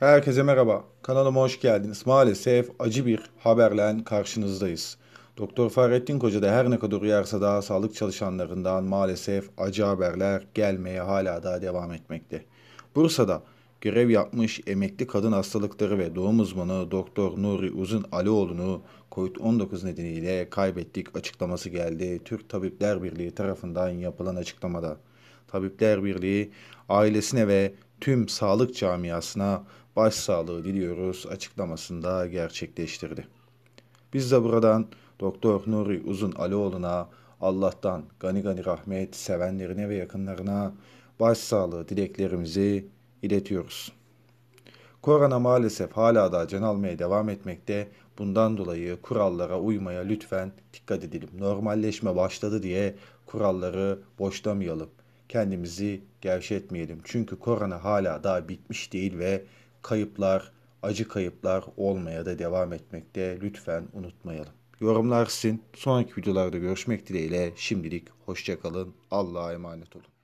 Herkese merhaba. Kanalıma hoş geldiniz. Maalesef acı bir haberle karşınızdayız. Doktor Fahrettin Koca da her ne kadar uyarsa da sağlık çalışanlarından maalesef acı haberler gelmeye hala daha devam etmekte. Bursa'da görev yapmış emekli kadın hastalıkları ve doğum uzmanı Doktor Nuri Uzun Alioğlu'nu COVID-19 nedeniyle kaybettik açıklaması geldi Türk Tabipler Birliği tarafından yapılan açıklamada. Tabipler Birliği ailesine ve tüm sağlık camiasına başsağlığı diliyoruz açıklamasında gerçekleştirdi. Biz de buradan Doktor Nuri Uzun Alioğlu'na Allah'tan gani gani rahmet sevenlerine ve yakınlarına başsağlığı dileklerimizi iletiyoruz. Korona maalesef hala da can almaya devam etmekte. Bundan dolayı kurallara uymaya lütfen dikkat edelim. Normalleşme başladı diye kuralları boşlamayalım kendimizi gevşetmeyelim. Çünkü korona hala daha bitmiş değil ve kayıplar, acı kayıplar olmaya da devam etmekte. Lütfen unutmayalım. Yorumlar sizin. Sonraki videolarda görüşmek dileğiyle. Şimdilik hoşçakalın. Allah'a emanet olun.